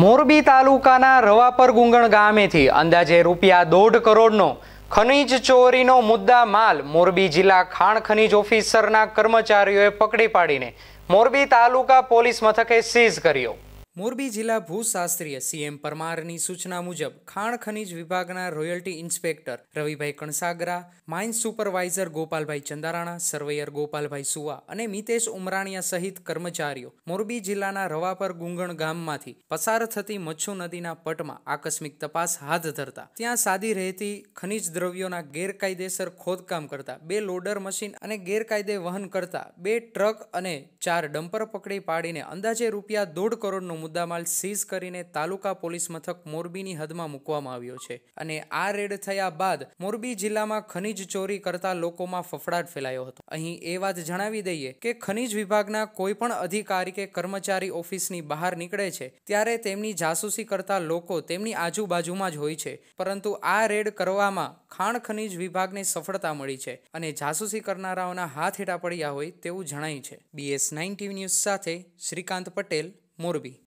મોરબી તાલુકાના રવાપર ગુંગણ ગામેથી અંદાજે રૂપિયા દોઢ કરોડનો ખનીજ ચોરીનો મુદ્દા માલ મોરબી જિલ્લા ખાણ ખનીજ ઓફિસરના કર્મચારીઓએ પકડી પાડીને મોરબી તાલુકા પોલીસ મથકે સીઝ કર્યો મોરબી જિલ્લા ભૂશાસ્ત્રીય સીએમ પરમારની સૂચના મુજબ ખાણ ખનીજ વિભાગના royalty inspector Ravibhai Kansagara mines supervisor Gopalbhai Chandarana surveyor Gopalbhai Suva અને મિતેશ ઉમરાણીયા સહિત કર્મચારીઓ મોરબી જિલ્લાના રવાપર ગુંગણ ગામમાંથી પસાર થતી મચ્છુ નદીના પટમાં આકસ્મિક તપાસ હાથ ધરતા ત્યાં સાદી રહેતી ખનીજ દ્રવ્યોના ગેરકાયદેસર ખોદકામ કરતા બે લોડર મશીન અને ગેરકાયદે વહન કરતા બે ટ્રક અને ચાર ડમ્પર પકડી પાડીને અંદાજે રૂપિયા દોઢ કરોડનું મુદ્દામાલ સીઝ કરીને તાલુકા પોલીસ મથક મોરબીની હદમાં મૂકવામાં આવ્યો છે અને આ રેડ થયા બાદ મોરબી જિલ્લામાં ખનીજ ચોરી કરતા લોકોમાં ફફડાટ ફેલાયો હતો અહીં એ વાત જણાવી દઈએ કે ખનીજ વિભાગના કોઈ પણ અધિકારી કે કર્મચારી ઓફિસની બહાર નીકળે છે ત્યારે તેમની જાસૂસી કરતા લોકો તેમની આજુબાજુમાં જ હોય છે પરંતુ આ રેડ કરવામાં ખાણ ખનીજ વિભાગને સફળતા મળી છે અને જાસૂસી કરનારાઓના હાથ હેઠા પડ્યા હોય તેવું જણાય છે બીએસ નાઇન ટીવી ન્યૂઝ સાથે શ્રીકાંત પટેલ મોરબી